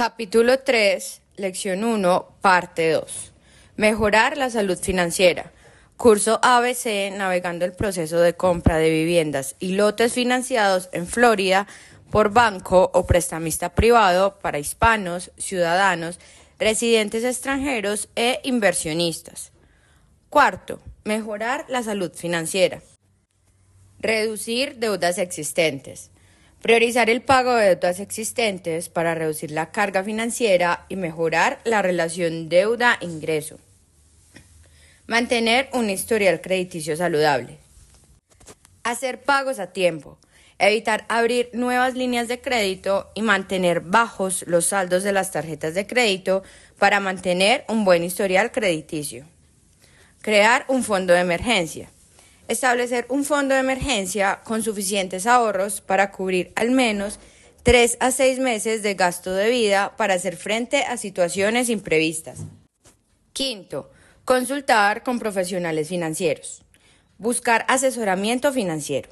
Capítulo 3, Lección 1, Parte 2. Mejorar la salud financiera. Curso ABC Navegando el proceso de compra de viviendas y lotes financiados en Florida por banco o prestamista privado para hispanos, ciudadanos, residentes extranjeros e inversionistas. Cuarto, mejorar la salud financiera. Reducir deudas existentes. Priorizar el pago de deudas existentes para reducir la carga financiera y mejorar la relación deuda-ingreso. Mantener un historial crediticio saludable. Hacer pagos a tiempo. Evitar abrir nuevas líneas de crédito y mantener bajos los saldos de las tarjetas de crédito para mantener un buen historial crediticio. Crear un fondo de emergencia establecer un fondo de emergencia con suficientes ahorros para cubrir al menos tres a seis meses de gasto de vida para hacer frente a situaciones imprevistas. Quinto, consultar con profesionales financieros. Buscar asesoramiento financiero.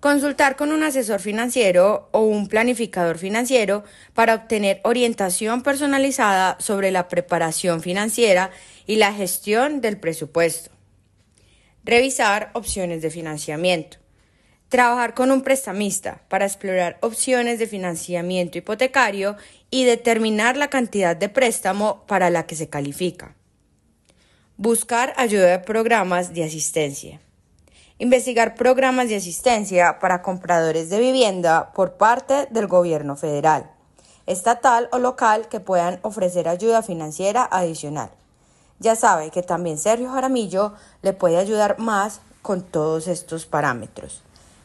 Consultar con un asesor financiero o un planificador financiero para obtener orientación personalizada sobre la preparación financiera y la gestión del presupuesto revisar opciones de financiamiento, trabajar con un prestamista para explorar opciones de financiamiento hipotecario y determinar la cantidad de préstamo para la que se califica, buscar ayuda de programas de asistencia, investigar programas de asistencia para compradores de vivienda por parte del gobierno federal, estatal o local que puedan ofrecer ayuda financiera adicional ya sabe que también Sergio Jaramillo le puede ayudar más con todos estos parámetros.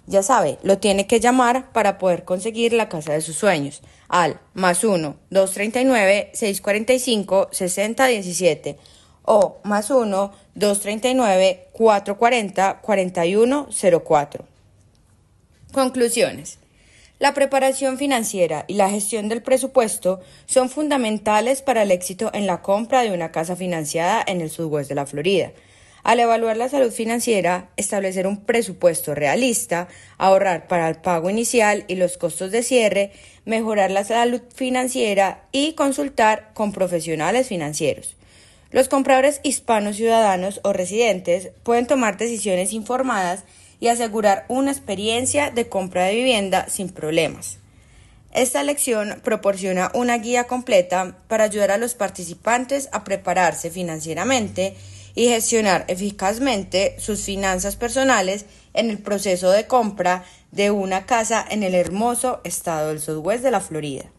Ya sabe, lo tiene que llamar para poder conseguir la casa de sus sueños al más 1-239-645-6017 o más 1-239-440-4104. Conclusiones. La preparación financiera y la gestión del presupuesto son fundamentales para el éxito en la compra de una casa financiada en el sudoeste de la Florida. Al evaluar la salud financiera, establecer un presupuesto realista, ahorrar para el pago inicial y los costos de cierre, mejorar la salud financiera y consultar con profesionales financieros. Los compradores hispanos ciudadanos o residentes pueden tomar decisiones informadas y asegurar una experiencia de compra de vivienda sin problemas. Esta lección proporciona una guía completa para ayudar a los participantes a prepararse financieramente y gestionar eficazmente sus finanzas personales en el proceso de compra de una casa en el hermoso estado del sudoeste de la Florida.